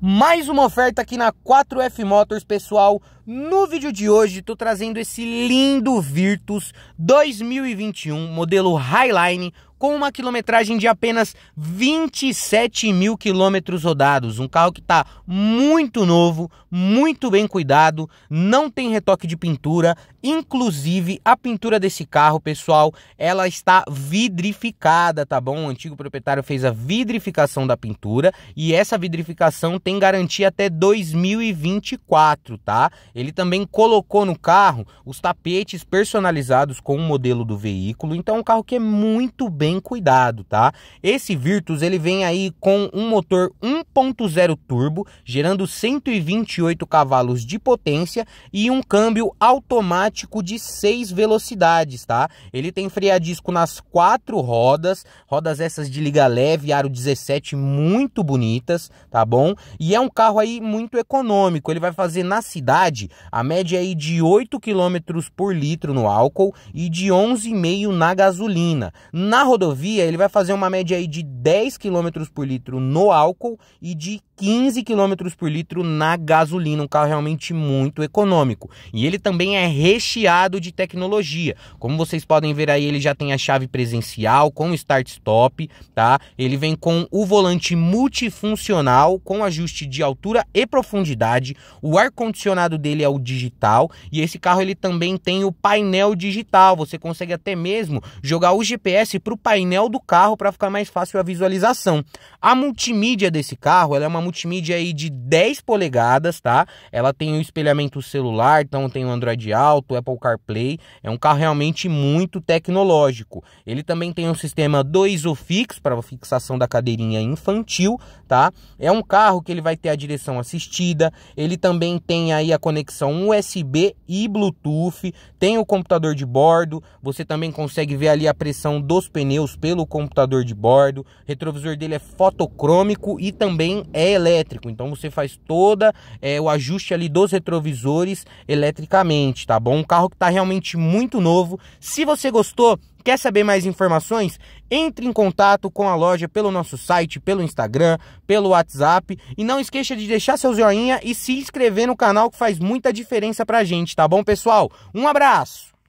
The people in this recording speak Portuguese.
mais uma oferta aqui na 4F Motors, pessoal. No vídeo de hoje, estou trazendo esse lindo Virtus 2021, modelo Highline com uma quilometragem de apenas 27 mil quilômetros rodados. Um carro que está muito novo, muito bem cuidado, não tem retoque de pintura. Inclusive, a pintura desse carro, pessoal, ela está vidrificada, tá bom? O antigo proprietário fez a vidrificação da pintura e essa vidrificação tem garantia até 2024, tá? Ele também colocou no carro os tapetes personalizados com o modelo do veículo. Então, é um carro que é muito bem bem cuidado, tá? Esse Virtus ele vem aí com um motor 1.0 turbo, gerando 128 cavalos de potência e um câmbio automático de 6 velocidades, tá? Ele tem freadisco nas quatro rodas, rodas essas de liga leve, aro 17, muito bonitas, tá bom? E é um carro aí muito econômico, ele vai fazer na cidade a média aí de 8 km por litro no álcool e de 11,5 na gasolina. Na rodovia rodovia, ele vai fazer uma média aí de 10 km por litro no álcool e de 15 km por litro na gasolina, um carro realmente muito econômico. E ele também é recheado de tecnologia. Como vocês podem ver aí, ele já tem a chave presencial com start stop, tá? Ele vem com o volante multifuncional com ajuste de altura e profundidade. O ar condicionado dele é o digital e esse carro ele também tem o painel digital. Você consegue até mesmo jogar o GPS para o painel do carro para ficar mais fácil a visualização. A multimídia desse carro, é uma multimídia aí de 10 polegadas, tá? Ela tem o um espelhamento celular, então tem o um Android Auto, Apple CarPlay. É um carro realmente muito tecnológico. Ele também tem um sistema do Isofix para fixação da cadeirinha infantil, tá? É um carro que ele vai ter a direção assistida, ele também tem aí a conexão USB e Bluetooth, tem o computador de bordo, você também consegue ver ali a pressão dos pneus pneus pelo computador de bordo. O retrovisor dele é fotocrômico e também é elétrico. Então você faz toda é, o ajuste ali dos retrovisores eletricamente, tá bom? Um carro que está realmente muito novo. Se você gostou, Quer saber mais informações? Entre em contato com a loja pelo nosso site, pelo Instagram, pelo WhatsApp e não esqueça de deixar seu joinha e se inscrever no canal que faz muita diferença pra gente, tá bom, pessoal? Um abraço.